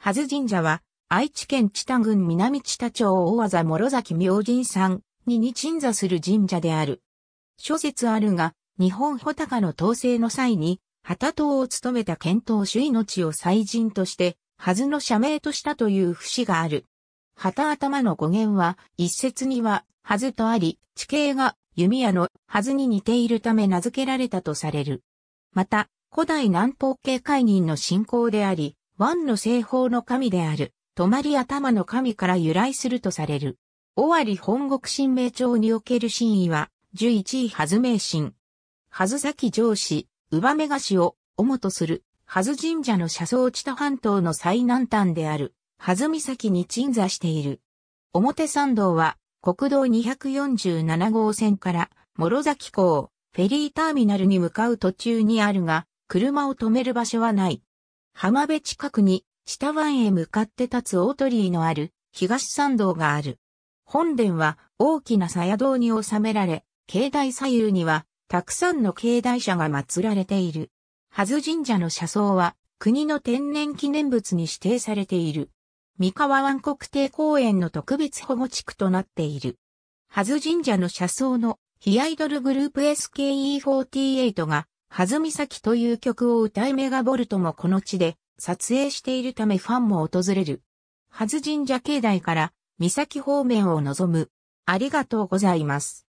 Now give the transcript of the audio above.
はず神社は、愛知県知多郡南知多町大技諸崎明神山にに鎮座する神社である。諸説あるが、日本穂高の統制の際に、旗党を務めた遣党主命を祭神として、はずの社名としたという節がある。旗頭の語源は、一説には、はずとあり、地形が弓矢のはずに似ているため名付けられたとされる。また、古代南方系海人の信仰であり、湾の西方の神である、止まり頭の神から由来するとされる。尾張本国神明朝における神意は、11位はず名神。はず崎上司、うばめがしを、主とする、はず神社の車窓地田半島の最南端である、はず岬に鎮座している。表参道は、国道247号線から、諸崎港、フェリーターミナルに向かう途中にあるが、車を止める場所はない。浜辺近くに、下湾へ向かって立つ大鳥居のある、東参道がある。本殿は大きな鞘堂に収められ、境内左右には、たくさんの境内者が祀られている。はず神社の車窓は、国の天然記念物に指定されている。三河湾国定公園の特別保護地区となっている。はず神社の車窓のヒアイドルグループ SKE48 が弾みさきという曲を歌いメガボルトもこの地で撮影しているためファンも訪れる。はず神社境内から、三崎方面を望む。ありがとうございます。